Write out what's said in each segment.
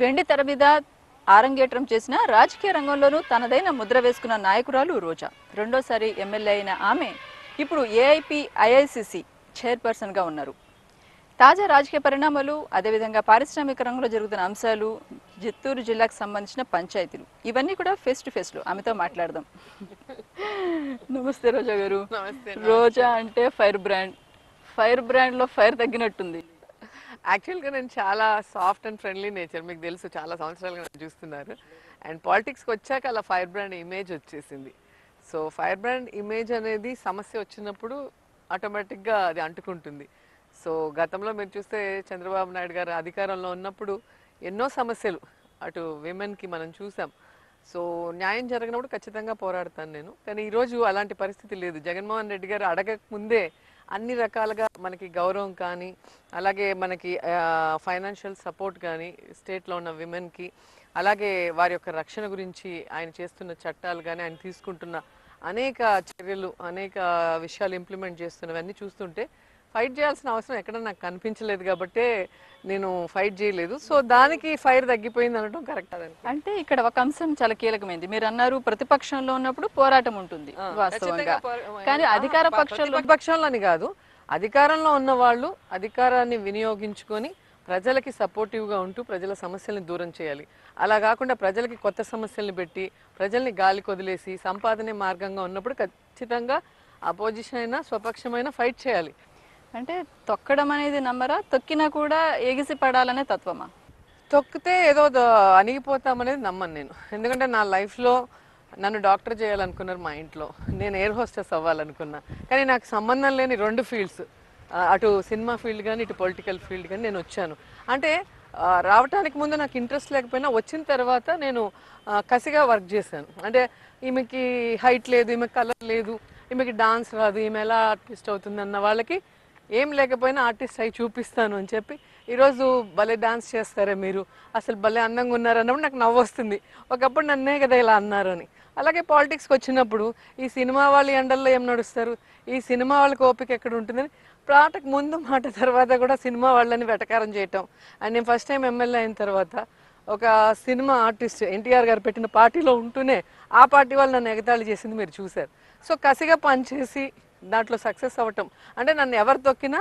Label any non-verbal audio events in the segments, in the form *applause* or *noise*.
వెండి తెర మీద ఆరంగేట్రం చేసిన రాజకీయ రంగంలోనూ తనదైన ముద్ర వేసుకున్న నాయకురాలు రోజా రెండోసారి ఎమ్మెల్యే అయిన ఆమె ఇప్పుడు ఏఐపి ఐఐసిసి చైర్పర్సన్గా ఉన్నారు తాజా రాజకీయ పరిణామాలు అదేవిధంగా పారిశ్రామిక రంగంలో జరుగుతున్న అంశాలు చిత్తూరు జిల్లాకు సంబంధించిన పంచాయతీలు ఇవన్నీ కూడా ఫేస్ టు ఫేస్ లో ఆమెతో మాట్లాడదాం నమస్తే రోజా గారు రోజా అంటే ఫైర్ బ్రాండ్ ఫైర్ బ్రాండ్ లో ఫైర్ తగ్గినట్టుంది యాక్చువల్గా నేను చాలా సాఫ్ట్ అండ్ ఫ్రెండ్లీ నేచర్ మీకు తెలుసు చాలా సంవత్సరాలుగా నన్ను చూస్తున్నారు అండ్ పాలిటిక్స్కి వచ్చాక అలా ఫైర్ బ్రాండ్ ఇమేజ్ వచ్చేసింది సో ఫైర్ బ్రాండ్ ఇమేజ్ అనేది సమస్య వచ్చినప్పుడు ఆటోమేటిక్గా అది అంటుకుంటుంది సో గతంలో మీరు చూస్తే చంద్రబాబు నాయుడు గారు అధికారంలో ఉన్నప్పుడు ఎన్నో సమస్యలు అటు విమెన్కి మనం చూసాం సో న్యాయం జరిగినప్పుడు ఖచ్చితంగా పోరాడతాను నేను కానీ ఈరోజు అలాంటి పరిస్థితి లేదు జగన్మోహన్ రెడ్డి గారు అడగక ముందే అన్ని రకాలుగా మనకి గౌరవం కానీ అలాగే మనకి ఫైనాన్షియల్ సపోర్ట్ కానీ స్టేట్లో ఉన్న విమెన్కి అలాగే వారి యొక్క రక్షణ గురించి ఆయన చేస్తున్న చట్టాలు కానీ ఆయన తీసుకుంటున్న అనేక చర్యలు అనేక విషయాలు ఇంప్లిమెంట్ చేస్తున్నవన్నీ చూస్తుంటే ఫైట్ చేయాల్సిన అవసరం ఎక్కడ నాకు కనిపించలేదు కాబట్టి నేను ఫైట్ చేయలేదు సో దానికి ఫైర్ తగ్గిపోయింది అనడం కరెక్ట్ అంటే ఇక్కడ ఒక అంశం చాలా కీలకమైంది మీరు అన్నారు ప్రతిపక్షంలో ఉన్నప్పుడు పోరాటం ఉంటుంది వాస్తవంగా కానీ అధికార పక్షంలో పక్షంలోని కాదు అధికారంలో ఉన్న వాళ్ళు అధికారాన్ని వినియోగించుకొని ప్రజలకి సపోర్టివ్గా ఉంటూ ప్రజల సమస్యల్ని దూరం చేయాలి అలా కాకుండా ప్రజలకి కొత్త సమస్యల్ని పెట్టి ప్రజల్ని గాలి కొదిలేసి సంపాదనే మార్గంగా ఉన్నప్పుడు ఖచ్చితంగా అపోజిషన్ అయినా స్వపక్షమైనా ఫైట్ చేయాలి అంటే తొక్కడం అనేది నమ్మరా తొక్కినా కూడా ఎగిసి పడాలనే తత్వమా తొక్కితే ఏదో అణిగిపోతామనేది నమ్మను నేను ఎందుకంటే నా లైఫ్లో నన్ను డాక్టర్ చేయాలనుకున్నారు మా ఇంట్లో నేను ఎయిర్ హోస్టెస్ అవ్వాలనుకున్నా కానీ నాకు సంబంధం లేని రెండు ఫీల్డ్స్ అటు సినిమా ఫీల్డ్ కానీ ఇటు పొలిటికల్ ఫీల్డ్ కానీ నేను వచ్చాను అంటే రావటానికి ముందు నాకు ఇంట్రెస్ట్ లేకపోయినా వచ్చిన తర్వాత నేను కసిగా వర్క్ చేశాను అంటే ఈమెకి హైట్ లేదు ఈమెకి కలర్ లేదు ఈమెకి డాన్స్ రాదు ఈమె ఎలా ఆర్టిస్ట్ అవుతుంది అన్న వాళ్ళకి ఏం లేకపోయినా ఆర్టిస్ట్ అయి చూపిస్తాను అని చెప్పి ఈరోజు భలే డాన్స్ చేస్తారే మీరు అసలు భలే అందంగా ఉన్నారు అన్నప్పుడు నాకు నవ్వు వస్తుంది ఒకప్పుడు నన్నే కదా ఇలా అన్నారు అని అలాగే పాలిటిక్స్కి వచ్చినప్పుడు ఈ సినిమా వాళ్ళ ఎండల్లో ఏం నడుస్తారు ఈ సినిమా వాళ్ళకి ఓపిక ఎక్కడ ఉంటుందని పాటకు ముందు మాట తర్వాత కూడా సినిమా వాళ్ళని వెటకారం చేయటం అండ్ నేను ఫస్ట్ టైం ఎమ్మెల్యే అయిన తర్వాత ఒక సినిమా ఆర్టిస్ట్ ఎన్టీఆర్ గారు పెట్టిన పార్టీలో ఉంటూనే ఆ పార్టీ వాళ్ళు నన్ను ఎగతాళి చేసింది మీరు చూశారు సో కసిగా పనిచేసి దాంట్లో సక్సెస్ అవ్వటం అంటే నన్ను ఎవరు తొక్కినా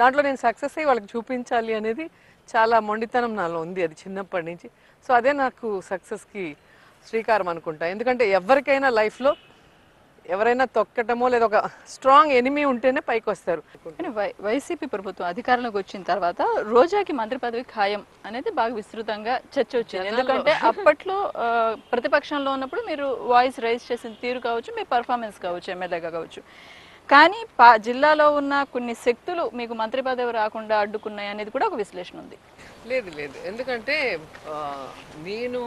దాంట్లో నేను సక్సెస్ అయ్యి వాళ్ళకి చూపించాలి అనేది చాలా మొండితనం నాలో ఉంది అది చిన్నప్పటి నుంచి సో అదే నాకు సక్సెస్కి శ్రీకారం అనుకుంటా ఎందుకంటే ఎవరికైనా లైఫ్లో ఎవరైనా తొక్కటమో లేదా ఒక స్ట్రాంగ్ ఎనిమీ ఉంటేనే పైకి వస్తారు కానీ వైసీపీ ప్రభుత్వం అధికారంలోకి వచ్చిన తర్వాత రోజాకి మంత్రి పదవి ఖాయం అనేది బాగా విస్తృతంగా చర్చ వచ్చింది ఎందుకంటే అప్పట్లో ప్రతిపక్షంలో ఉన్నప్పుడు మీరు వాయిస్ రైజ్ చేసిన తీరు కావచ్చు మీ పర్ఫార్మెన్స్ కావచ్చు ఎమ్మెల్యేగా కావచ్చు కానీ జిల్లాలో ఉన్న కొన్ని శక్తులు మీకు మంత్రి పదవి రాకుండా అడ్డుకున్నాయి అనేది కూడా ఒక విశ్లేషణ ఉంది లేదు లేదు ఎందుకంటే నేను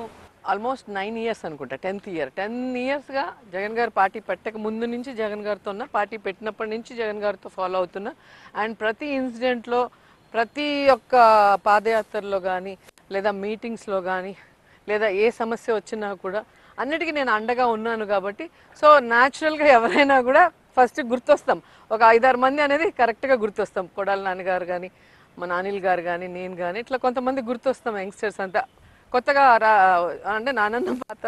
ఆల్మోస్ట్ నైన్ ఇయర్స్ అనుకుంటా టెన్త్ ఇయర్ టెన్ ఇయర్స్గా జగన్ గారు పార్టీ పెట్టక ముందు నుంచి జగన్ గారితో ఉన్న పార్టీ పెట్టినప్పటి నుంచి జగన్ గారితో ఫాలో అవుతున్నా అండ్ ప్రతి ఇన్సిడెంట్లో ప్రతి ఒక్క పాదయాత్రలో కానీ లేదా మీటింగ్స్లో కానీ లేదా ఏ సమస్య వచ్చినా కూడా అన్నిటికీ నేను అండగా ఉన్నాను కాబట్టి సో న్యాచురల్గా ఎవరైనా కూడా ఫస్ట్ గుర్తొస్తాం ఒక ఐదారు మంది అనేది కరెక్ట్గా గుర్తొస్తాం కొడాల నాన్నగారు కానీ మా నానిల్ గారు కానీ నేను కానీ ఇట్లా కొంతమంది గుర్తొస్తాం యంగ్స్టర్స్ అంతా కొత్తగా అంటే నానన్న పాత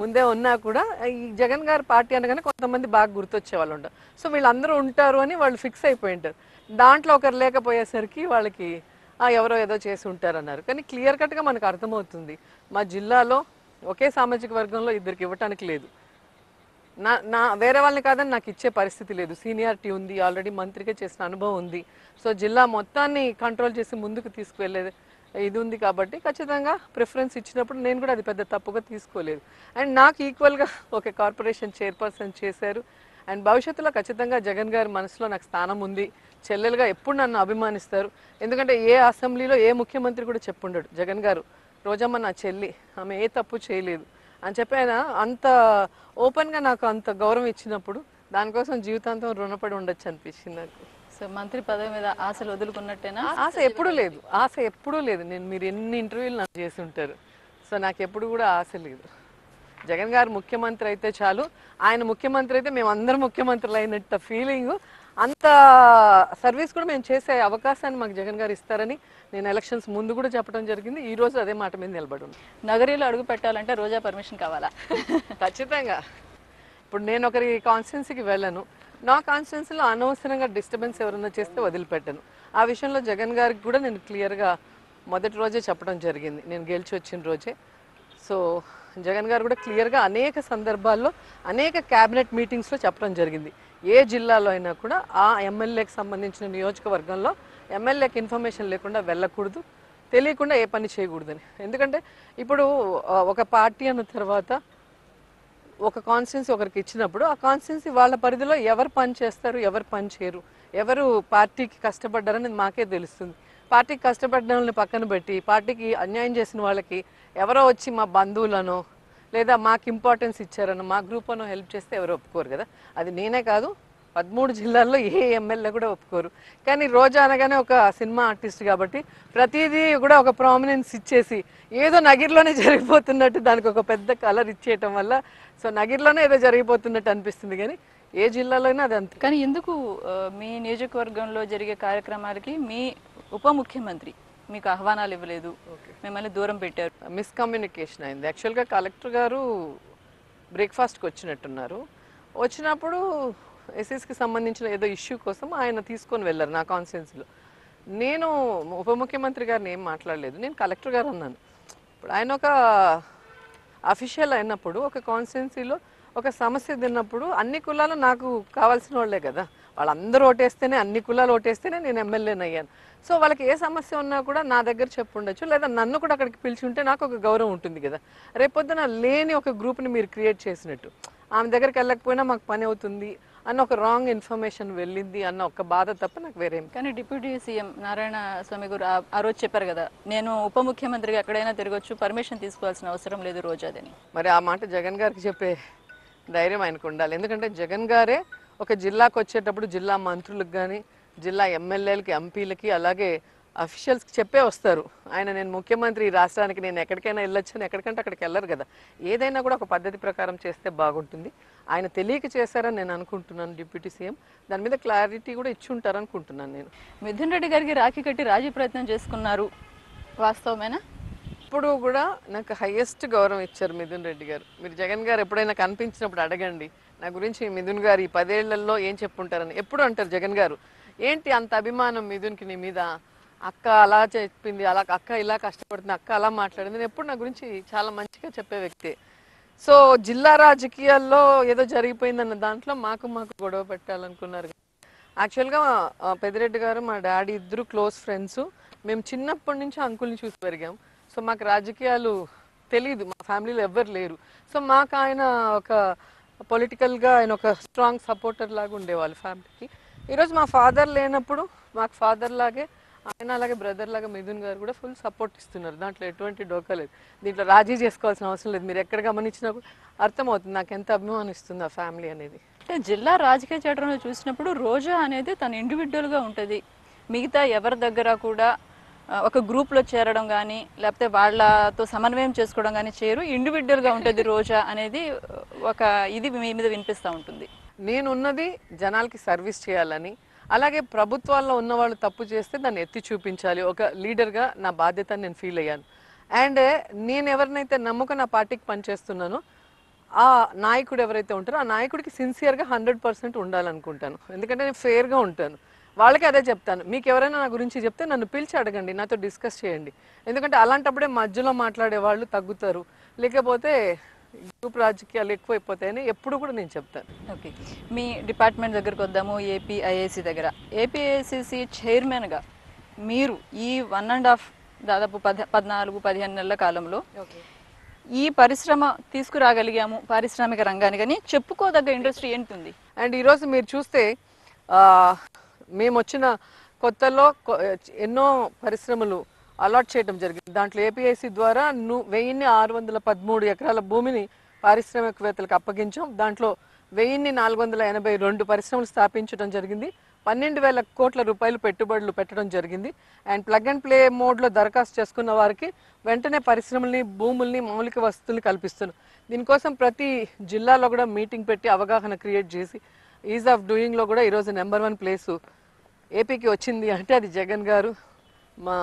ముందే ఉన్నా కూడా ఈ జగన్ గారి పార్టీ అనగానే కొంతమంది బాగా గుర్తొచ్చే వాళ్ళు ఉంటారు సో వీళ్ళందరూ ఉంటారు అని వాళ్ళు ఫిక్స్ అయిపోయి ఉంటారు దాంట్లో ఒకరు లేకపోయేసరికి వాళ్ళకి ఎవరో ఏదో చేసి ఉంటారన్నారు కానీ క్లియర్ కట్గా మనకు అర్థమవుతుంది మా జిల్లాలో ఒకే సామాజిక వర్గంలో ఇద్దరికి ఇవ్వటానికి లేదు నా నా వేరే వాళ్ళని కాదని నాకు ఇచ్చే పరిస్థితి లేదు సీనియారిటీ ఉంది ఆల్రెడీ మంత్రిగా చేసిన అనుభవం ఉంది సో జిల్లా మొత్తాన్ని కంట్రోల్ చేసి ముందుకు తీసుకువెళ్ళేది ఇది ఉంది కాబట్టి ఖచ్చితంగా ప్రిఫరెన్స్ ఇచ్చినప్పుడు నేను కూడా అది పెద్ద తప్పుగా తీసుకోలేదు అండ్ నాకు ఈక్వల్గా ఒక కార్పొరేషన్ చైర్పర్సన్ చేశారు అండ్ భవిష్యత్తులో ఖచ్చితంగా జగన్ గారి మనసులో నాకు స్థానం ఉంది చెల్లెలుగా ఎప్పుడు నన్ను అభిమానిస్తారు ఎందుకంటే ఏ అసెంబ్లీలో ఏ ముఖ్యమంత్రి కూడా చెప్పుండడు జగన్ గారు రోజమ్మ నా చెల్లి ఆమె ఏ తప్పు చేయలేదు అని చెప్పాను అంత ఓపెన్గా నాకు అంత గౌరవం ఇచ్చినప్పుడు దానికోసం జీవితాంతం రుణపడి ఉండొచ్చు అనిపించింది నాకు సో మంత్రి పదవి మీద ఆశలు వదులుకున్నట్టేనా ఆశ ఎప్పుడూ లేదు ఆశ ఎప్పుడూ లేదు నేను మీరు ఎన్ని ఇంటర్వ్యూలు నాకు చేసి ఉంటారు సో నాకు ఎప్పుడు కూడా ఆశ లేదు జగన్ గారు ముఖ్యమంత్రి అయితే చాలు ఆయన ముఖ్యమంత్రి అయితే మేమందరం ముఖ్యమంత్రులు అయినట్టు ఫీలింగ్ అంత సర్వీస్ కూడా మేము చేసే అవకాశాన్ని మాకు జగన్ గారు ఇస్తారని నేను ఎలక్షన్స్ ముందు కూడా చెప్పడం జరిగింది ఈ రోజు అదే మాట మీద నిలబడి నగరీలో అడుగు పెట్టాలంటే రోజా పర్మిషన్ కావాలా ఖచ్చితంగా ఇప్పుడు నేను ఒకరి కాన్స్టిట్యున్సీకి వెళ్ళను నా కాన్స్టిట్యున్సీలో అనవసరంగా డిస్టర్బెన్స్ ఎవరైనా చేస్తే వదిలిపెట్టను ఆ విషయంలో జగన్ గారికి కూడా నేను క్లియర్గా మొదటి రోజే చెప్పడం జరిగింది నేను గెలిచి వచ్చిన రోజే సో జగన్ గారు కూడా క్లియర్గా అనేక సందర్భాల్లో అనేక క్యాబినెట్ మీటింగ్స్లో చెప్పడం జరిగింది ఏ జిల్లాలో అయినా కూడా ఆ ఎమ్మెల్యేకి సంబంధించిన నియోజకవర్గంలో ఎమ్మెల్యేకి ఇన్ఫర్మేషన్ లేకుండా వెళ్ళకూడదు తెలియకుండా ఏ పని చేయకూడదని ఎందుకంటే ఇప్పుడు ఒక పార్టీ అన్న తర్వాత ఒక కాన్స్టిట్యున్సీ ఒకరికి ఇచ్చినప్పుడు ఆ కాన్స్టిట్యున్సీ వాళ్ళ పరిధిలో ఎవరు పని చేస్తారు ఎవరు పని చేయరు ఎవరు పార్టీకి కష్టపడ్డారని మాకే తెలుస్తుంది పార్టీకి కష్టపడ్డ వాళ్ళని పక్కన పెట్టి పార్టీకి అన్యాయం చేసిన వాళ్ళకి ఎవరో వచ్చి మా బంధువులనో లేదా మాకు ఇంపార్టెన్స్ ఇచ్చారని మా గ్రూప్ అని హెల్ప్ చేస్తే ఎవరు ఒప్పుకోరు కదా అది నేనే కాదు పదమూడు జిల్లాల్లో ఏ ఎమ్మెల్యే కూడా ఒప్పుకోరు కానీ రోజా అనగానే ఒక సినిమా ఆర్టిస్ట్ కాబట్టి ప్రతిదీ కూడా ఒక ప్రామినెన్స్ ఇచ్చేసి ఏదో నగిరిలోనే జరిగిపోతున్నట్టు దానికి ఒక పెద్ద కలర్ ఇచ్చేయటం వల్ల సో నగిరిలోనే ఏదో జరిగిపోతున్నట్టు అనిపిస్తుంది కానీ ఏ జిల్లాలోనే అది అంత కానీ ఎందుకు మీ నియోజకవర్గంలో జరిగే కార్యక్రమాలకి మీ ఉప ముఖ్యమంత్రి మీకు ఆహ్వానాలు ఇవ్వలేదు మిమ్మల్ని దూరం పెట్టారు మిస్కమ్యూనికేషన్ అయింది యాక్చువల్గా కలెక్టర్ గారు బ్రేక్ఫాస్ట్కి వచ్చినట్టున్నారు వచ్చినప్పుడు ఎస్ఎస్కి సంబంధించిన ఏదో ఇష్యూ కోసం ఆయన తీసుకొని వెళ్ళారు నా కాన్స్టిట్యున్సీలో నేను ఉప ముఖ్యమంత్రి గారిని ఏం మాట్లాడలేదు నేను కలెక్టర్ గారు అన్నాను ఇప్పుడు ఆయన ఒక అఫీషియల్ అయినప్పుడు ఒక కాన్స్టిట్యున్సీలో ఒక సమస్య తిన్నప్పుడు అన్ని కులాలు నాకు కావాల్సిన వాళ్ళే కదా వాళ్ళందరూ ఓటేస్తేనే అన్ని కులాలు ఓటేస్తేనే నేను ఎమ్మెల్యేని అయ్యాను సో వాళ్ళకి ఏ సమస్య ఉన్నా కూడా నా దగ్గర చెప్పుండొచ్చు లేదా నన్ను కూడా అక్కడికి పిలిచి ఉంటే నాకు ఒక గౌరవం ఉంటుంది కదా రేపొద్దున లేని ఒక గ్రూప్ని మీరు క్రియేట్ చేసినట్టు ఆమె దగ్గరికి వెళ్ళకపోయినా మాకు పని అవుతుంది అన్న ఒక రాంగ్ ఇన్ఫర్మేషన్ వెళ్ళింది అన్న ఒక బాధ తప్ప నాకు వేరేం కానీ డిప్యూటీ సీఎం నారాయణ స్వామి గారు ఆ రోజు చెప్పారు కదా నేను ఉప ముఖ్యమంత్రిగా ఎక్కడైనా తిరగొచ్చు పర్మిషన్ తీసుకోవాల్సిన అవసరం లేదు రోజు రోజాదని మరి ఆ మాట జగన్ గారికి చెప్పే ధైర్యం ఆయనకు ఉండాలి ఎందుకంటే జగన్ గారే ఒక జిల్లాకు వచ్చేటప్పుడు జిల్లా మంత్రులకు కానీ జిల్లా ఎమ్మెల్యేలకి ఎంపీలకి అలాగే అఫీషియల్స్కి చెప్పే వస్తారు ఆయన నేను ముఖ్యమంత్రి ఈ రాష్ట్రానికి నేను ఎక్కడికైనా వెళ్ళొచ్చాను ఎక్కడికంటే అక్కడికి వెళ్ళరు కదా ఏదైనా కూడా ఒక పద్ధతి ప్రకారం చేస్తే బాగుంటుంది ఆయన తెలియక చేశారని నేను అనుకుంటున్నాను డిప్యూటీ సీఎం దాని మీద క్లారిటీ కూడా ఇచ్చి ఉంటారు అనుకుంటున్నాను నేను మిథున్ రెడ్డి గారికి రాఖీ కట్టి రాజీ ప్రయత్నం చేసుకున్నారు వాస్తవమేనా ఇప్పుడు కూడా నాకు హైయెస్ట్ గౌరవం ఇచ్చారు మిథున్ రెడ్డి గారు మీరు జగన్ గారు ఎప్పుడైనా కనిపించినప్పుడు అడగండి నా గురించి మిథున్ గారు ఈ పదేళ్లలో ఏం చెప్పుంటారని ఎప్పుడు అంటారు జగన్ గారు ఏంటి అంత అభిమానం మిథున్కి నీ మీద అక్క అలా చెప్పింది అలా అక్క ఇలా కష్టపడుతుంది అక్క అలా మాట్లాడింది నేను ఎప్పుడు నా గురించి చాలా మంచిగా చెప్పే వ్యక్తి సో జిల్లా రాజకీయాల్లో ఏదో జరిగిపోయిందన్న దాంట్లో మాకు మాకు గొడవ పెట్టాలనుకున్నారు యాక్చువల్గా పెద్దిరెడ్డి గారు మా డాడీ ఇద్దరు క్లోజ్ ఫ్రెండ్స్ మేము చిన్నప్పటి నుంచి అంకుల్ని చూసి పెరిగాం సో మాకు రాజకీయాలు తెలియదు మా ఫ్యామిలీలో ఎవ్వరు లేరు సో మాకు ఆయన ఒక పొలిటికల్గా ఆయన ఒక స్ట్రాంగ్ సపోర్టర్ లాగా ఉండేవాళ్ళు ఫ్యామిలీకి ఈరోజు మా ఫాదర్ లేనప్పుడు మాకు ఫాదర్ లాగే ఆయన అలాగే బ్రదర్ లాగా మిథున్ గారు కూడా ఫుల్ సపోర్ట్ ఇస్తున్నారు దాంట్లో ఎటువంటి డోకా లేదు దీంట్లో రాజీ చేసుకోవాల్సిన అవసరం లేదు మీరు ఎక్కడ గమనించినా కూడా అర్థమవుతుంది నాకు ఎంత అభిమానిస్తుంది ఆ ఫ్యామిలీ అనేది అంటే జిల్లా రాజకీయ చట్టంలో చూసినప్పుడు రోజా అనేది తన ఇండివిజువల్గా ఉంటుంది మిగతా ఎవరి దగ్గర కూడా ఒక గ్రూప్లో చేరడం కానీ లేకపోతే వాళ్ళతో సమన్వయం చేసుకోవడం కానీ చేయరు ఇండివిజువల్గా ఉంటుంది రోజా అనేది ఒక ఇది మీ మీద వినిపిస్తూ ఉంటుంది నేనున్నది జనాలకి సర్వీస్ చేయాలని అలాగే ప్రభుత్వాల్లో ఉన్న వాళ్ళు తప్పు చేస్తే దాన్ని ఎత్తి చూపించాలి ఒక లీడర్గా నా బాధ్యత నేను ఫీల్ అయ్యాను అండ్ నేను ఎవరినైతే నమ్ముక నా పార్టీకి పనిచేస్తున్నానో ఆ నాయకుడు ఎవరైతే ఉంటారో ఆ నాయకుడికి సిన్సియర్గా హండ్రెడ్ పర్సెంట్ ఉండాలనుకుంటాను ఎందుకంటే నేను ఫేర్గా ఉంటాను వాళ్ళకి అదే చెప్తాను మీకు ఎవరైనా నా గురించి చెప్తే నన్ను పిలిచి అడగండి నాతో డిస్కస్ చేయండి ఎందుకంటే అలాంటప్పుడే మధ్యలో మాట్లాడే వాళ్ళు తగ్గుతారు లేకపోతే గ్రూప్ రాజకీయాలు ఎక్కువైపోతాయని ఎప్పుడు కూడా నేను చెప్తాను ఓకే మీ డిపార్ట్మెంట్ దగ్గరకు వద్దాము ఏపీఐఏసీ దగ్గర ఏపీఐసిసి చైర్మన్గా మీరు ఈ వన్ అండ్ హాఫ్ దాదాపు పద్ పద్నాలుగు పదిహేను నెలల కాలంలో ఈ పరిశ్రమ తీసుకురాగలిగాము పారిశ్రామిక రంగాన్ని కానీ చెప్పుకోదగ్గ ఇండస్ట్రీ ఏంటుంది అండ్ ఈరోజు మీరు చూస్తే మేము వచ్చిన కొత్తలో ఎన్నో పరిశ్రమలు అలాట్ చేయడం జరిగింది దాంట్లో ఏపీఐసి ద్వారా వెయ్యిన్ని ఆరు వందల పదమూడు ఎకరాల భూమిని పారిశ్రామికవేత్తలకు అప్పగించాం దాంట్లో వెయ్యిన్ని నాలుగు వందల ఎనభై రెండు పరిశ్రమలు స్థాపించడం జరిగింది పన్నెండు వేల కోట్ల రూపాయలు పెట్టుబడులు పెట్టడం జరిగింది అండ్ ప్లగ్ అండ్ ప్లే మోడ్లో దరఖాస్తు చేసుకున్న వారికి వెంటనే పరిశ్రమల్ని భూముల్ని మౌలిక వసతుల్ని కల్పిస్తున్నాం దీనికోసం ప్రతి జిల్లాలో కూడా మీటింగ్ పెట్టి అవగాహన క్రియేట్ చేసి ఈజ్ ఆఫ్ డూయింగ్లో కూడా ఈరోజు నెంబర్ వన్ ప్లేసు ఏపీకి వచ్చింది అంటే అది జగన్ గారు మా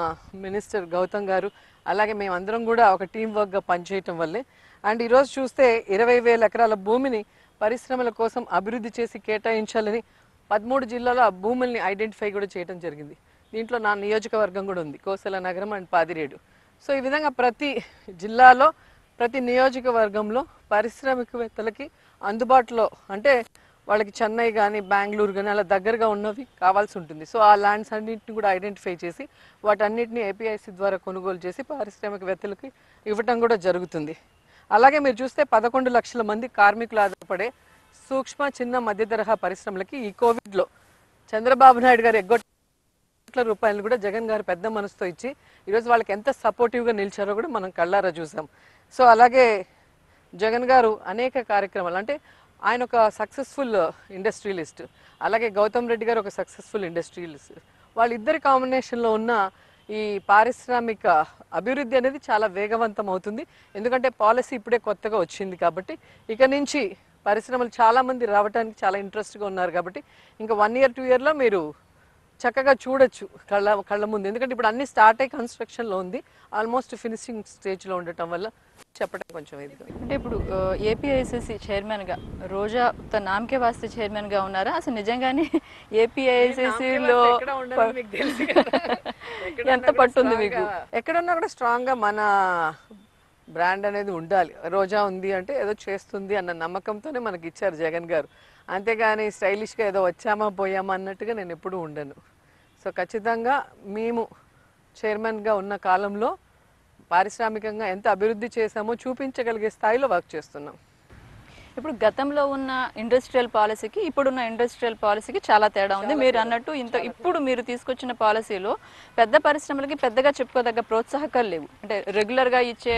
మినిస్టర్ గౌతమ్ గారు అలాగే మేమందరం కూడా ఒక టీం వర్క్గా పనిచేయటం వల్లే అండ్ ఈరోజు చూస్తే ఇరవై వేల ఎకరాల భూమిని పరిశ్రమల కోసం అభివృద్ధి చేసి కేటాయించాలని పదమూడు జిల్లాలో ఆ భూముల్ని ఐడెంటిఫై కూడా చేయడం జరిగింది దీంట్లో నా నియోజకవర్గం కూడా ఉంది కోసల నగరం అండ్ పాదిరేడు సో ఈ విధంగా ప్రతి జిల్లాలో ప్రతి నియోజకవర్గంలో పారిశ్రామికవేత్తలకి అందుబాటులో అంటే వాళ్ళకి చెన్నై కానీ బెంగళూరు కానీ అలా దగ్గరగా ఉన్నవి కావాల్సి ఉంటుంది సో ఆ ల్యాండ్స్ అన్నింటిని కూడా ఐడెంటిఫై చేసి వాటన్నిటిని ఏపీఐసి ద్వారా కొనుగోలు చేసి పారిశ్రామికవేత్తలకి ఇవ్వటం కూడా జరుగుతుంది అలాగే మీరు చూస్తే పదకొండు లక్షల మంది కార్మికులు ఆధారపడే సూక్ష్మ చిన్న మధ్య తరహా పరిశ్రమలకి ఈ కోవిడ్లో చంద్రబాబు నాయుడు గారు కోట్ల రూపాయలు కూడా జగన్ గారు పెద్ద మనసుతో ఇచ్చి ఈరోజు వాళ్ళకి ఎంత సపోర్టివ్గా నిలిచారో కూడా మనం కళ్ళారా చూసాం సో అలాగే జగన్ గారు అనేక కార్యక్రమాలు అంటే ఆయన ఒక సక్సెస్ఫుల్ ఇండస్ట్రియలిస్ట్ అలాగే గౌతమ్ రెడ్డి గారు ఒక సక్సెస్ఫుల్ ఇండస్ట్రియలిస్ట్ వాళ్ళిద్దరి కాంబినేషన్లో ఉన్న ఈ పారిశ్రామిక అభివృద్ధి అనేది చాలా వేగవంతం అవుతుంది ఎందుకంటే పాలసీ ఇప్పుడే కొత్తగా వచ్చింది కాబట్టి ఇక నుంచి పరిశ్రమలు చాలామంది రావడానికి చాలా ఇంట్రెస్ట్గా ఉన్నారు కాబట్టి ఇంకా వన్ ఇయర్ టూ ఇయర్లో మీరు చక్కగా చూడొచ్చు కళ్ళ కళ్ళ ముందు ఎందుకంటే ఇప్పుడు అన్ని స్టార్ట్ అయ్యి కన్స్ట్రక్షన్లో ఉంది ఆల్మోస్ట్ ఫినిషింగ్ స్టేజ్లో ఉండటం వల్ల చెప్పడం కొంచెం ఇదిగా అంటే ఇప్పుడు ఏపీఐసిసి చైర్మన్గా రోజా తన నామకే వాస్తే చైర్మన్గా ఉన్నారా అసలు నిజంగానే ఏపీఐసిసిలో *laughs* ఎంత పట్టుంది మీకు ఎక్కడన్నా కూడా స్ట్రాంగ్గా మన బ్రాండ్ అనేది ఉండాలి రోజా ఉంది అంటే ఏదో చేస్తుంది అన్న నమ్మకంతోనే మనకి ఇచ్చారు జగన్ గారు అంతేగాని స్టైలిష్గా ఏదో వచ్చామా పోయామా అన్నట్టుగా నేను ఎప్పుడూ ఉండను సో ఖచ్చితంగా మేము చైర్మన్గా ఉన్న కాలంలో పారిశ్రామికంగా ఎంత అభివృద్ధి చేశామో చూపించగలిగే స్థాయిలో వర్క్ చేస్తున్నాం ఇప్పుడు గతంలో ఉన్న ఇండస్ట్రియల్ పాలసీకి ఇప్పుడున్న ఇండస్ట్రియల్ పాలసీకి చాలా తేడా ఉంది మీరు అన్నట్టు ఇంత ఇప్పుడు మీరు తీసుకొచ్చిన పాలసీలో పెద్ద పరిశ్రమలకి పెద్దగా చెప్పుకోదగ్గ ప్రోత్సాహకాలు లేవు అంటే రెగ్యులర్గా ఇచ్చే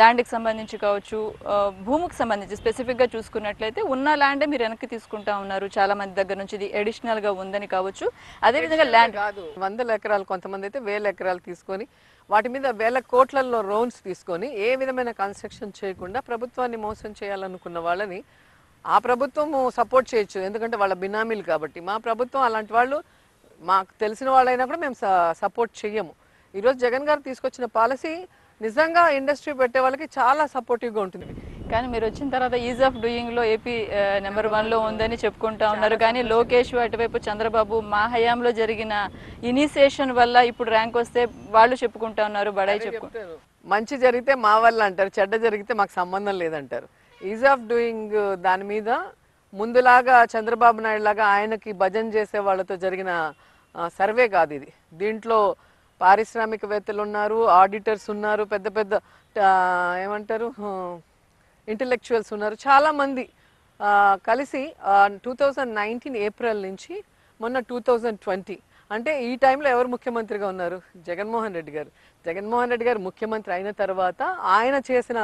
ల్యాండ్కి సంబంధించి కావచ్చు భూమికి సంబంధించి స్పెసిఫిక్గా చూసుకున్నట్లయితే ఉన్న ల్యాండే మీరు వెనక్కి తీసుకుంటా ఉన్నారు చాలా మంది దగ్గర నుంచి ఇది ఎడిషనల్గా ఉందని కావచ్చు అదేవిధంగా ల్యాండ్ కాదు వందల ఎకరాలు కొంతమంది అయితే వేల ఎకరాలు తీసుకొని వాటి మీద వేల కోట్లలో లోన్స్ తీసుకొని ఏ విధమైన కన్స్ట్రక్షన్ చేయకుండా ప్రభుత్వాన్ని మోసం చేయాలనుకున్న వాళ్ళని ఆ ప్రభుత్వం సపోర్ట్ చేయొచ్చు ఎందుకంటే వాళ్ళ బినామీలు కాబట్టి మా ప్రభుత్వం అలాంటి వాళ్ళు మాకు తెలిసిన వాళ్ళైనా కూడా మేము సపోర్ట్ చెయ్యము ఈరోజు జగన్ గారు తీసుకొచ్చిన పాలసీ నిజంగా ఇండస్ట్రీ పెట్టే వాళ్ళకి చాలా సపోర్టివ్గా ఉంటుంది కానీ మీరు వచ్చిన తర్వాత ఈజ్ ఆఫ్ డూయింగ్ లో ఏపీ నెంబర్ వన్ లో ఉందని చెప్పుకుంటా ఉన్నారు కానీ లోకేష్ అటువైపు చంద్రబాబు మా హయాంలో జరిగిన ఇనిషియేషన్ వల్ల ఇప్పుడు ర్యాంక్ వస్తే వాళ్ళు చెప్పుకుంటా ఉన్నారు బడాయి చెప్పుకుంటారు మంచి జరిగితే మా వల్ల అంటారు చెడ్డ జరిగితే మాకు సంబంధం లేదంటారు ఈజ్ ఆఫ్ డూయింగ్ దాని మీద ముందులాగా చంద్రబాబు నాయుడు లాగా ఆయనకి భజన చేసే వాళ్ళతో జరిగిన సర్వే కాదు ఇది దీంట్లో పారిశ్రామికవేత్తలు ఉన్నారు ఆడిటర్స్ ఉన్నారు పెద్ద పెద్ద ఏమంటారు ఇంటలెక్చువల్స్ ఉన్నారు చాలామంది కలిసి టూ థౌజండ్ నైన్టీన్ ఏప్రిల్ నుంచి మొన్న టూ థౌజండ్ ట్వంటీ అంటే ఈ టైంలో ఎవరు ముఖ్యమంత్రిగా ఉన్నారు జగన్మోహన్ రెడ్డి గారు జగన్మోహన్ రెడ్డి గారు ముఖ్యమంత్రి అయిన తర్వాత ఆయన చేసిన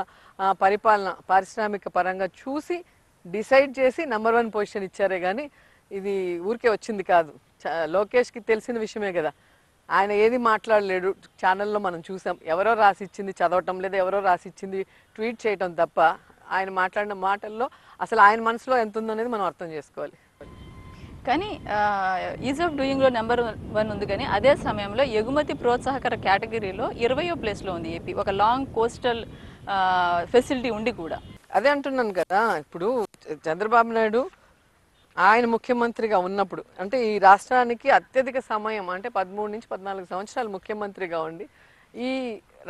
పరిపాలన పారిశ్రామిక పరంగా చూసి డిసైడ్ చేసి నెంబర్ వన్ పొజిషన్ ఇచ్చారే కానీ ఇది ఊరికే వచ్చింది కాదు లోకేష్కి తెలిసిన విషయమే కదా ఆయన ఏది మాట్లాడలేడు ఛానల్లో మనం చూసాం ఎవరో రాసిచ్చింది చదవటం లేదా ఎవరో రాసిచ్చింది ట్వీట్ చేయటం తప్ప ఆయన మాట్లాడిన మాటల్లో అసలు ఆయన మనసులో ఎంత ఉందో అనేది మనం అర్థం చేసుకోవాలి కానీ ఈజ్ ఆఫ్ డూయింగ్లో నెంబర్ వన్ ఉంది కానీ అదే సమయంలో ఎగుమతి ప్రోత్సాహకర కేటగిరీలో ఇరవయో ప్లేస్లో ఉంది ఏపీ ఒక లాంగ్ కోస్టల్ ఫెసిలిటీ ఉండి కూడా అదే అంటున్నాను కదా ఇప్పుడు చంద్రబాబు నాయుడు ఆయన ముఖ్యమంత్రిగా ఉన్నప్పుడు అంటే ఈ రాష్ట్రానికి అత్యధిక సమయం అంటే పదమూడు నుంచి పద్నాలుగు సంవత్సరాలు ముఖ్యమంత్రిగా ఉండి ఈ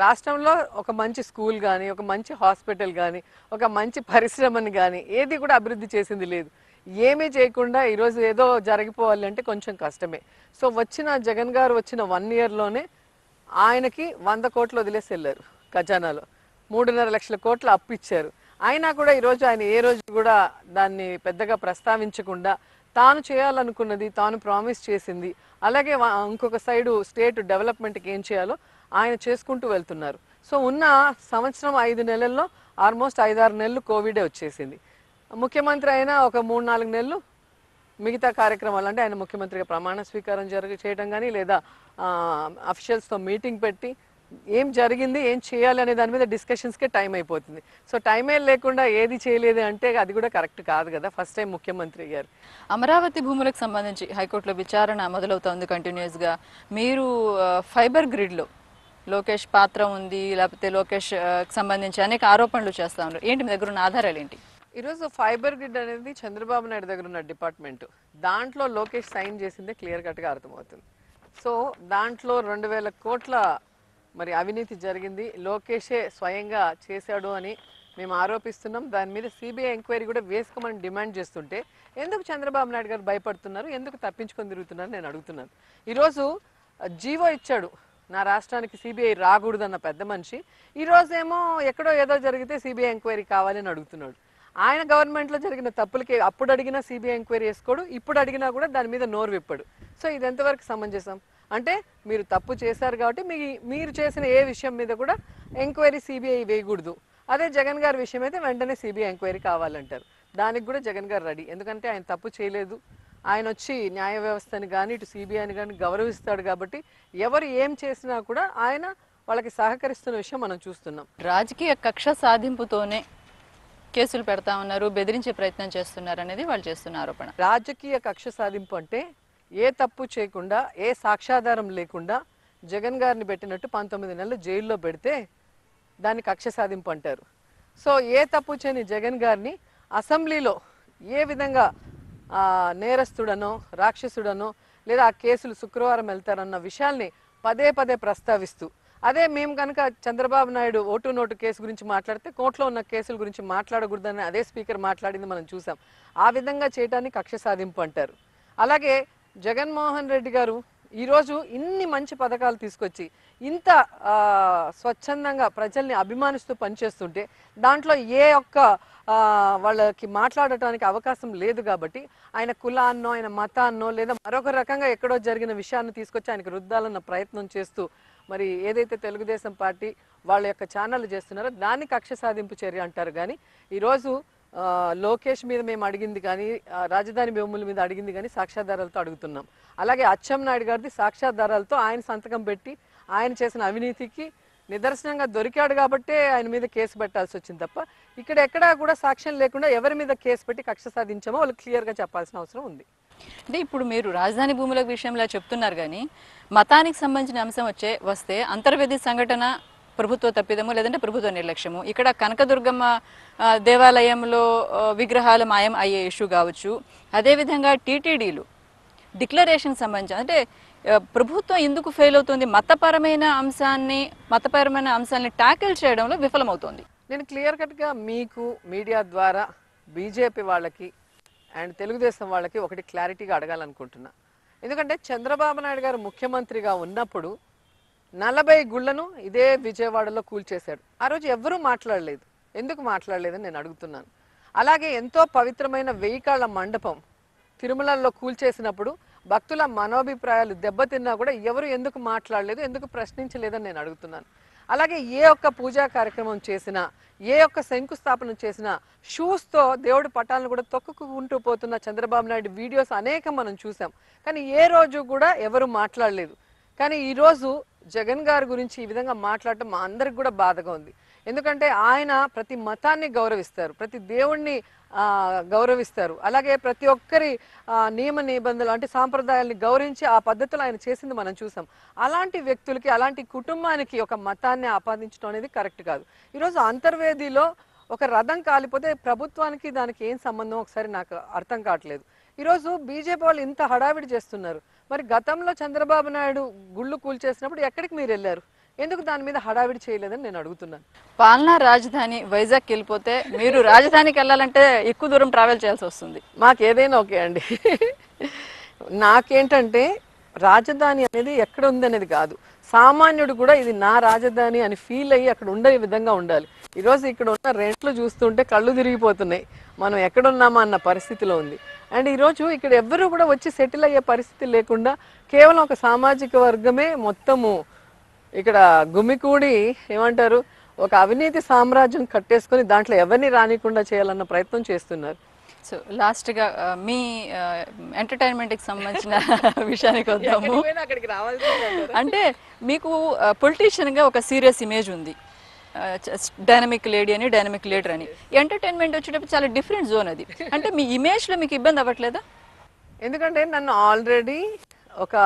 రాష్ట్రంలో ఒక మంచి స్కూల్ కానీ ఒక మంచి హాస్పిటల్ కానీ ఒక మంచి పరిశ్రమని కానీ ఏది కూడా అభివృద్ధి చేసింది లేదు ఏమీ చేయకుండా ఈరోజు ఏదో జరిగిపోవాలంటే కొంచెం కష్టమే సో వచ్చిన జగన్ గారు వచ్చిన వన్ ఇయర్లోనే ఆయనకి వంద కోట్లు వదిలేసి వెళ్ళారు ఖజానాలో మూడున్నర లక్షల కోట్లు అప్పు ఇచ్చారు అయినా కూడా ఈరోజు ఆయన ఏ రోజు కూడా దాన్ని పెద్దగా ప్రస్తావించకుండా తాను చేయాలనుకున్నది తాను ప్రామిస్ చేసింది అలాగే ఇంకొక సైడు స్టేట్ డెవలప్మెంట్కి ఏం చేయాలో ఆయన చేసుకుంటూ వెళ్తున్నారు సో ఉన్న సంవత్సరం ఐదు నెలల్లో ఆల్మోస్ట్ ఐదారు నెలలు కోవిడే వచ్చేసింది ముఖ్యమంత్రి అయినా ఒక మూడు నాలుగు నెలలు మిగతా కార్యక్రమాలు అంటే ఆయన ముఖ్యమంత్రిగా ప్రమాణ స్వీకారం జరగ చేయడం కానీ లేదా అఫీషియల్స్తో మీటింగ్ పెట్టి ఏం జరిగింది ఏం చేయాలి అనే దాని మీద డిస్కషన్స్కే టైం అయిపోతుంది సో టైమే లేకుండా ఏది చేయలేదు అంటే అది కూడా కరెక్ట్ కాదు కదా ఫస్ట్ టైం ముఖ్యమంత్రి గారు అమరావతి భూములకు సంబంధించి హైకోర్టులో విచారణ మొదలవుతోంది కంటిన్యూస్గా మీరు ఫైబర్ గ్రిడ్లో లోకేష్ పాత్ర ఉంది లేకపోతే లోకేష్ సంబంధించి అనేక ఆరోపణలు చేస్తా ఉన్నారు ఏంటి మీ దగ్గర ఉన్న ఆధారాలు ఏంటి ఈరోజు ఫైబర్ గ్రిడ్ అనేది చంద్రబాబు నాయుడు దగ్గర ఉన్న డిపార్ట్మెంట్ దాంట్లో లోకేష్ సైన్ చేసిందే క్లియర్ కట్గా అర్థమవుతుంది సో దాంట్లో రెండు వేల కోట్ల మరి అవినీతి జరిగింది లోకేషే స్వయంగా చేశాడు అని మేము ఆరోపిస్తున్నాం దాని మీద సిబిఐ ఎంక్వైరీ కూడా వేసుకోమని డిమాండ్ చేస్తుంటే ఎందుకు చంద్రబాబు నాయుడు గారు భయపడుతున్నారు ఎందుకు తప్పించుకొని తిరుగుతున్నారు నేను అడుగుతున్నాను ఈరోజు జీవో ఇచ్చాడు నా రాష్ట్రానికి సిబిఐ రాకూడదన్న పెద్ద మనిషి ఈరోజేమో ఎక్కడో ఏదో జరిగితే సిబిఐ ఎంక్వైరీ కావాలని అడుగుతున్నాడు ఆయన గవర్నమెంట్లో జరిగిన తప్పులకి అప్పుడు అడిగినా సిబిఐ ఎంక్వైరీ వేసుకోడు ఇప్పుడు అడిగినా కూడా దాని మీద నోరు విప్పడు సో ఇది ఎంతవరకు సమంజసం అంటే మీరు తప్పు చేశారు కాబట్టి మీ మీరు చేసిన ఏ విషయం మీద కూడా ఎంక్వైరీ సిబిఐ వేయకూడదు అదే జగన్ గారి విషయం అయితే వెంటనే సిబిఐ ఎంక్వైరీ కావాలంటారు దానికి కూడా జగన్ గారు రెడీ ఎందుకంటే ఆయన తప్పు చేయలేదు ఆయన వచ్చి న్యాయ వ్యవస్థని కానీ ఇటు సిబిఐని కానీ గౌరవిస్తాడు కాబట్టి ఎవరు ఏం చేసినా కూడా ఆయన వాళ్ళకి సహకరిస్తున్న విషయం మనం చూస్తున్నాం రాజకీయ కక్ష సాధింపుతోనే కేసులు పెడతా ఉన్నారు బెదిరించే ప్రయత్నం చేస్తున్నారు అనేది వాళ్ళు చేస్తున్న ఆరోపణ రాజకీయ కక్ష సాధింపు అంటే ఏ తప్పు చేయకుండా ఏ సాక్ష్యాధారం లేకుండా జగన్ గారిని పెట్టినట్టు పంతొమ్మిది నెలలు జైల్లో పెడితే దాన్ని కక్ష సాధింపు అంటారు సో ఏ తప్పు చేయని జగన్ గారిని అసెంబ్లీలో ఏ విధంగా నేరస్తుడనో రాక్షసుడనో లేదా ఆ కేసులు శుక్రవారం వెళ్తారన్న విషయాల్ని పదే పదే ప్రస్తావిస్తూ అదే మేము కనుక Chandrababu Naidu vote note case గురించి మాట్లాడితే కోర్టులో ఉన్న కేసుల గురించి మాట్లాడకూడదని అదే స్పీకర్ మాట్లాడింది మనం చూసాం ఆ విధంగా చేయడాన్ని కక్ష సాధింపు అంటారు అలాగే జగన్మోహన్ రెడ్డి గారు ఈరోజు ఇన్ని మంచి పథకాలు తీసుకొచ్చి ఇంత స్వచ్ఛందంగా ప్రజల్ని అభిమానిస్తూ పనిచేస్తుంటే దాంట్లో ఏ ఒక్క వాళ్ళకి మాట్లాడటానికి అవకాశం లేదు కాబట్టి ఆయన కులాన్నో ఆయన మతాన్నో లేదా మరొక రకంగా ఎక్కడో జరిగిన విషయాన్ని తీసుకొచ్చి ఆయనకు రుద్దాలన్న ప్రయత్నం చేస్తూ మరి ఏదైతే తెలుగుదేశం పార్టీ వాళ్ళ యొక్క ఛానల్ చేస్తున్నారో దాన్ని కక్ష సాధింపు చర్య అంటారు కానీ ఈరోజు లోకేష్ మీద మేము అడిగింది కానీ రాజధాని భూముల మీద అడిగింది కానీ సాక్ష్యాధారాలతో అడుగుతున్నాం అలాగే అచ్చెం నాయుడు గారిది సాక్ష్యాధారాలతో ఆయన సంతకం పెట్టి ఆయన చేసిన అవినీతికి నిదర్శనంగా దొరికాడు కాబట్టే ఆయన మీద కేసు పెట్టాల్సి వచ్చింది తప్ప ఇక్కడ ఎక్కడా కూడా సాక్ష్యం లేకుండా ఎవరి మీద కేసు పెట్టి కక్ష సాధించామో వాళ్ళు క్లియర్గా చెప్పాల్సిన అవసరం ఉంది అంటే ఇప్పుడు మీరు రాజధాని భూముల విషయంలో చెప్తున్నారు కానీ మతానికి సంబంధించిన అంశం వచ్చే వస్తే అంతర్వేది సంఘటన ప్రభుత్వ తప్పిదము లేదంటే ప్రభుత్వ నిర్లక్ష్యము ఇక్కడ కనకదుర్గమ్మ దేవాలయంలో విగ్రహాలు మాయం అయ్యే ఇష్యూ కావచ్చు అదేవిధంగా టీటీడీలు డిక్లరేషన్ సంబంధించి అంటే ప్రభుత్వం ఎందుకు ఫెయిల్ అవుతుంది మతపరమైన అంశాన్ని మతపరమైన అంశాన్ని ట్యాకిల్ చేయడంలో విఫలమవుతుంది నేను క్లియర్ కట్గా మీకు మీడియా ద్వారా బీజేపీ వాళ్ళకి అండ్ తెలుగుదేశం వాళ్ళకి ఒకటి క్లారిటీగా అడగాలనుకుంటున్నా ఎందుకంటే చంద్రబాబు నాయుడు గారు ముఖ్యమంత్రిగా ఉన్నప్పుడు నలభై గుళ్లను ఇదే విజయవాడలో కూల్చేశాడు ఆ రోజు ఎవరూ మాట్లాడలేదు ఎందుకు మాట్లాడలేదని నేను అడుగుతున్నాను అలాగే ఎంతో పవిత్రమైన వెయ్యి కాళ్ళ మండపం తిరుమలలో కూల్చేసినప్పుడు భక్తుల మనోభిప్రాయాలు దెబ్బతిన్నా కూడా ఎవరు ఎందుకు మాట్లాడలేదు ఎందుకు ప్రశ్నించలేదని నేను అడుగుతున్నాను అలాగే ఏ ఒక్క పూజా కార్యక్రమం చేసినా ఏ ఒక్క శంకుస్థాపన చేసినా షూస్తో దేవుడి పటాలను కూడా తొక్కుకుంటూ పోతున్న చంద్రబాబు నాయుడు వీడియోస్ అనేకం మనం చూసాం కానీ ఏ రోజు కూడా ఎవరు మాట్లాడలేదు కానీ ఈరోజు జగన్ గారి గురించి ఈ విధంగా మాట్లాడటం మా అందరికి కూడా బాధగా ఉంది ఎందుకంటే ఆయన ప్రతి మతాన్ని గౌరవిస్తారు ప్రతి దేవుణ్ణి గౌరవిస్తారు అలాగే ప్రతి ఒక్కరి నియమ నిబంధనలు అంటే సాంప్రదాయాల్ని గౌరవించి ఆ పద్ధతులు ఆయన చేసింది మనం చూసాం అలాంటి వ్యక్తులకి అలాంటి కుటుంబానికి ఒక మతాన్ని ఆపాదించడం అనేది కరెక్ట్ కాదు ఈరోజు అంతర్వేదిలో ఒక రథం కాలిపోతే ప్రభుత్వానికి దానికి ఏం సంబంధం ఒకసారి నాకు అర్థం కావట్లేదు ఈరోజు బీజేపీ వాళ్ళు ఇంత హడావిడి చేస్తున్నారు మరి గతంలో చంద్రబాబు నాయుడు గుళ్ళు కూల్చేసినప్పుడు ఎక్కడికి మీరు వెళ్ళారు ఎందుకు దాని మీద హడావిడి చేయలేదని నేను అడుగుతున్నాను పాలనా రాజధాని వైజాగ్ వెళ్ళిపోతే మీరు రాజధానికి వెళ్ళాలంటే ఎక్కువ దూరం ట్రావెల్ చేయాల్సి వస్తుంది మాకు ఏదైనా ఓకే అండి నాకేంటంటే రాజధాని అనేది ఎక్కడ ఉంది అనేది కాదు సామాన్యుడు కూడా ఇది నా రాజధాని అని ఫీల్ అయ్యి అక్కడ ఉండే విధంగా ఉండాలి ఈరోజు ఇక్కడ ఉన్న రెంట్లు చూస్తుంటే కళ్ళు తిరిగిపోతున్నాయి మనం ఎక్కడున్నామా అన్న పరిస్థితిలో ఉంది అండ్ ఈరోజు ఇక్కడ ఎవ్వరూ కూడా వచ్చి సెటిల్ అయ్యే పరిస్థితి లేకుండా కేవలం ఒక సామాజిక వర్గమే మొత్తము ఇక్కడ గుమ్మికూడి ఏమంటారు ఒక అవినీతి సామ్రాజ్యం కట్టేసుకుని దాంట్లో ఎవరిని రానికుండా చేయాలన్న ప్రయత్నం చేస్తున్నారు సో లాస్ట్గా uh, మీ ఎంటర్టైన్మెంట్ uh, కి సంబంధించిన *laughs* విషయానికి వద్దాము అక్కడికి రావాలి అంటే మీకు uh, గా ఒక సీరియస్ ఇమేజ్ ఉంది డైనమిక్ లేడీ అని డైనమిక్ లీడర్ అని ఎంటర్టైన్మెంట్ వచ్చేటప్పుడు చాలా డిఫరెంట్ జోన్ అది అంటే మీ ఇమేజ్లో మీకు ఇబ్బంది అవ్వట్లేదా ఎందుకంటే నన్ను ఆల్రెడీ ఒక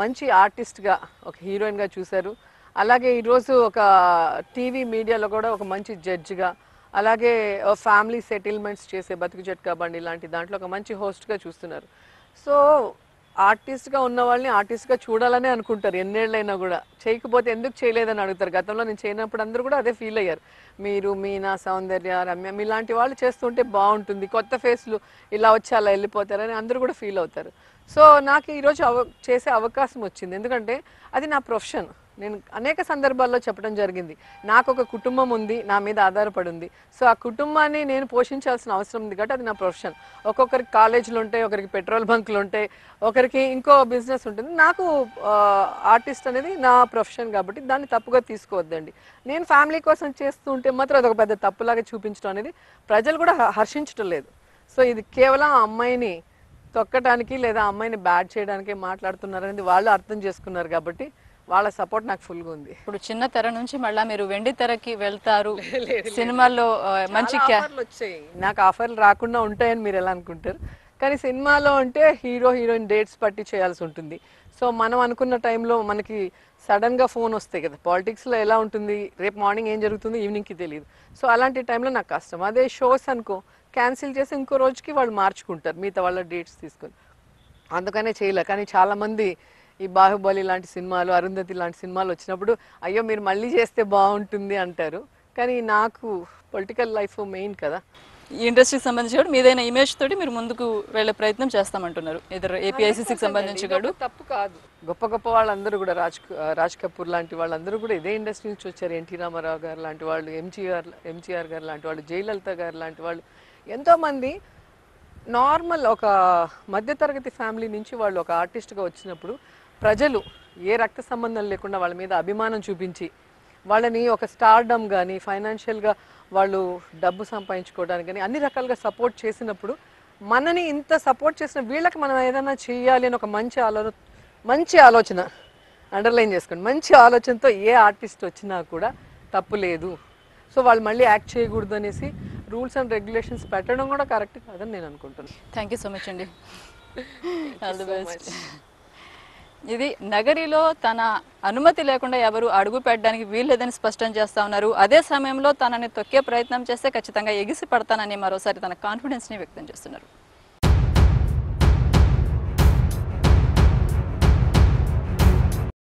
మంచి ఆర్టిస్ట్గా ఒక హీరోయిన్గా చూశారు అలాగే ఈరోజు ఒక టీవీ మీడియాలో కూడా ఒక మంచి జడ్జిగా అలాగే ఫ్యామిలీ సెటిల్మెంట్స్ చేసే బతుకు జట్ బండి ఇలాంటి దాంట్లో ఒక మంచి హోస్ట్గా చూస్తున్నారు సో ఆర్టిస్ట్గా ఉన్న వాళ్ళని ఆర్టిస్ట్గా చూడాలనే అనుకుంటారు ఎన్నేళ్ళైనా కూడా చేయకపోతే ఎందుకు చేయలేదని అడుగుతారు గతంలో నేను చేయనప్పుడు అందరూ కూడా అదే ఫీల్ అయ్యారు మీరు మీనా సౌందర్య రమ్య మీలాంటి వాళ్ళు చేస్తుంటే బాగుంటుంది కొత్త ఫేస్లు ఇలా వచ్చి అలా వెళ్ళిపోతారని అందరూ కూడా ఫీల్ అవుతారు సో నాకు ఈరోజు అవ చేసే అవకాశం వచ్చింది ఎందుకంటే అది నా ప్రొఫెషన్ నేను అనేక సందర్భాల్లో చెప్పడం జరిగింది నాకు ఒక కుటుంబం ఉంది నా మీద ఆధారపడి ఉంది సో ఆ కుటుంబాన్ని నేను పోషించాల్సిన అవసరం ఉంది కాబట్టి అది నా ప్రొఫెషన్ ఒక్కొక్కరికి కాలేజీలు ఉంటాయి ఒకరికి పెట్రోల్ బంకులు ఉంటాయి ఒకరికి ఇంకో బిజినెస్ ఉంటుంది నాకు ఆర్టిస్ట్ అనేది నా ప్రొఫెషన్ కాబట్టి దాన్ని తప్పుగా తీసుకోవద్దండి నేను ఫ్యామిలీ కోసం చేస్తూ ఉంటే మాత్రం అదొక పెద్ద తప్పులాగా చూపించడం అనేది ప్రజలు కూడా హర్షించడం లేదు సో ఇది కేవలం అమ్మాయిని తొక్కటానికి లేదా అమ్మాయిని బ్యాడ్ చేయడానికే మాట్లాడుతున్నారనేది వాళ్ళు అర్థం చేసుకున్నారు కాబట్టి వాళ్ళ సపోర్ట్ నాకు ఫుల్గా ఉంది ఇప్పుడు చిన్న తెర నుంచి మళ్ళీ మీరు వెండి తెరకి వెళ్తారు *laughs* సినిమాల్లో మంచి నాకు ఆఫర్లు రాకుండా ఉంటాయని మీరు ఎలా అనుకుంటారు కానీ సినిమాలో అంటే హీరో హీరోయిన్ డేట్స్ పట్టి చేయాల్సి ఉంటుంది సో మనం అనుకున్న టైంలో మనకి సడన్గా ఫోన్ వస్తాయి కదా పాలిటిక్స్లో ఎలా ఉంటుంది రేపు మార్నింగ్ ఏం జరుగుతుంది కి తెలియదు సో అలాంటి టైంలో నాకు కష్టం అదే షోస్ అనుకో క్యాన్సిల్ చేసి ఇంకో రోజుకి వాళ్ళు మార్చుకుంటారు మిగతా వాళ్ళ డేట్స్ తీసుకొని అందుకనే చేయలే కానీ చాలామంది ఈ బాహుబలి లాంటి సినిమాలు అరుంధతి లాంటి సినిమాలు వచ్చినప్పుడు అయ్యో మీరు మళ్ళీ చేస్తే బాగుంటుంది అంటారు కానీ నాకు పొలిటికల్ లైఫ్ మెయిన్ కదా ఈ ఇండస్ట్రీకి సంబంధించి కూడా మీదైన ఇమేజ్ తోటి మీరు ముందుకు వెళ్ళే ప్రయత్నం చేస్తామంటున్నారు ఇద్దరు ఏపీఐసీసీకి సంబంధించి తప్పు కాదు గొప్ప గొప్ప వాళ్ళందరూ కూడా రాజ్ రాజ్ కపూర్ లాంటి వాళ్ళందరూ కూడా ఇదే ఇండస్ట్రీ నుంచి వచ్చారు ఎన్టీ రామారావు గారు లాంటి వాళ్ళు ఎంజీఆర్ ఎంజీఆర్ గారు లాంటి వాళ్ళు జయలలిత గారు లాంటి వాళ్ళు ఎంతోమంది నార్మల్ ఒక మధ్యతరగతి ఫ్యామిలీ నుంచి వాళ్ళు ఒక ఆర్టిస్ట్గా వచ్చినప్పుడు ప్రజలు ఏ రక్త సంబంధం లేకుండా వాళ్ళ మీద అభిమానం చూపించి వాళ్ళని ఒక స్టార్డమ్ కానీ ఫైనాన్షియల్గా వాళ్ళు డబ్బు సంపాదించుకోవడానికి కానీ అన్ని రకాలుగా సపోర్ట్ చేసినప్పుడు మనని ఇంత సపోర్ట్ చేసిన వీళ్ళకి మనం ఏదైనా చేయాలి అని ఒక మంచి ఆలోచన మంచి ఆలోచన అండర్లైన్ చేసుకోండి మంచి ఆలోచనతో ఏ ఆర్టిస్ట్ వచ్చినా కూడా తప్పు లేదు సో వాళ్ళు మళ్ళీ యాక్ట్ చేయకూడదు అనేసి రూల్స్ అండ్ రెగ్యులేషన్స్ పెట్టడం కూడా కరెక్ట్ కాదని నేను అనుకుంటున్నాను థ్యాంక్ యూ సో మచ్ అండి ఆల్ బెస్ట్ ఇది నగరిలో తన అనుమతి లేకుండా ఎవరు అడుగు పెట్టడానికి వీల్లేదని స్పష్టం చేస్తా ఉన్నారు అదే సమయంలో తనని తొక్కే ప్రయత్నం చేస్తే ఖచ్చితంగా ఎగిసి పడతానని మరోసారి తన కాన్ఫిడెన్స్ని వ్యక్తం చేస్తున్నారు